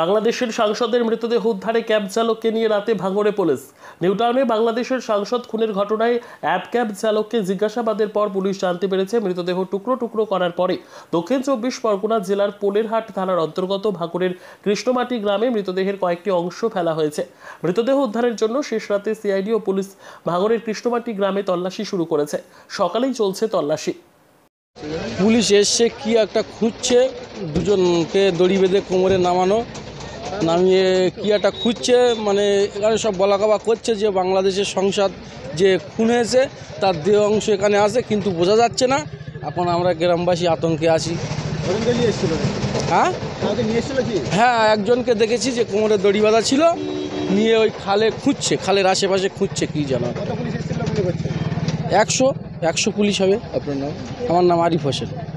বাংলাদেশের সাংসদের মৃতদেহ উদ্ধারে ক্যাব চালককে নিয়ে রাতে ভাঙড়ে পুলিশ নিউটাউনে বাংলাদেশের সাংসদ খুনের ঘটনায় অ্যাপ ক্যাব চালককে জিজ্ঞাসাবাদের পর পুলিশ জানতে পেরেছে মৃতদেহ টুকরো টুকরো করার পরে দক্ষিণ চব্বিশ পরগনা জেলার পোলেরহাট থানার অন্তর্গত ভাঙড়ের কৃষ্ণমাটি গ্রামে মৃতদেহের কয়েকটি অংশ ফেলা হয়েছে মৃতদেহ উদ্ধারের জন্য শেষ রাতে সিআইডি ও পুলিশ ভাঙড়ের কৃষ্ণমাটি গ্রামে তল্লাশি শুরু করেছে সকালেই চলছে তল্লাশি পুলিশ এসছে কি একটা খুঁজছে দুজনকে দড়ি বেঁধে কোমরে নামানো নামিয়ে কী একটা খুঁজছে মানে এখানে সব বলাকাবা করছে যে বাংলাদেশের সংসদ যে খুন হয়েছে তার দেহ অংশ এখানে আছে কিন্তু বোঝা যাচ্ছে না এখন আমরা গ্রামবাসী আতঙ্কে আছি হ্যাঁ হ্যাঁ একজনকে দেখেছি যে কোমরে দড়ি বাঁধা ছিল নিয়ে ওই খালে খুঁজছে খালের আশেপাশে খুঁজছে কী জানা একশো একশো পুলিশ হবে আপনার নাম আমার নাম আরিফ হোসেন